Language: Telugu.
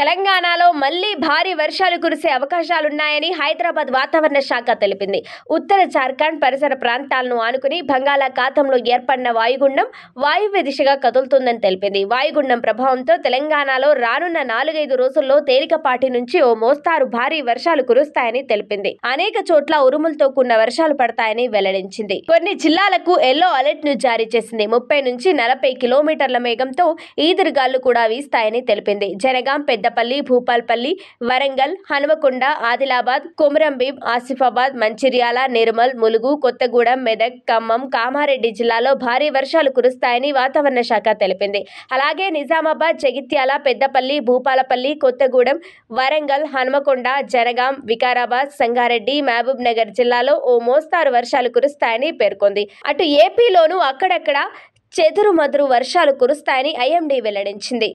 తెలంగాణలో మళ్లీ భారీ వర్షాలు కురిసే అవకాశాలున్నాయని హైదరాబాద్ వాతావరణ శాఖ తెలిపింది ఉత్తర జార్ఖండ్ పరిసర ప్రాంతాలను ఆనుకుని బంగాళాఖాతంలో ఏర్పడిన వాయుగుండం వాయువ్య దిశగా కదులుతుందని తెలిపింది వాయుగుండం ప్రభావంతో తెలంగాణలో రానున్న నాలుగైదు రోజుల్లో తేలికపాటి నుంచి ఓ మోస్తారు భారీ వర్షాలు కురుస్తాయని తెలిపింది అనేక చోట్ల ఉరుములతో కూడిన వర్షాలు పడతాయని వెల్లడించింది కొన్ని జిల్లాలకు ఎల్లో అలర్ట్ ను జారీ చేసింది ముప్పై నుంచి నలభై కిలోమీటర్ల మేఘంతో ఈదురుగాలు కూడా వీస్తాయని తెలిపింది జనగాం పెద్ద పెద్దపల్లి భూపాల్పల్లి వరంగల్ హనుమకొండ ఆదిలాబాద్ కొమరంభీం ఆసిఫాబాద్ మంచిర్యాల నిర్మల్ ములుగు కొత్తగూడెం మెదక్ ఖమ్మం కామారెడ్డి జిల్లాలో భారీ వర్షాలు కురుస్తాయని వాతావరణ శాఖ తెలిపింది అలాగే నిజామాబాద్ జగిత్యాల పెద్దపల్లి భూపాలపల్లి కొత్తగూడెం వరంగల్ హనుమకొండ జనగాం వికారాబాద్ సంగారెడ్డి మహబూబ్ నగర్ జిల్లాలో ఓ మోస్తారు వర్షాలు కురుస్తాయని పేర్కొంది అటు ఏపీలోనూ అక్కడక్కడ మదురు వర్షాలు కురుస్తాయని ఐఎండీ వెల్లడించింది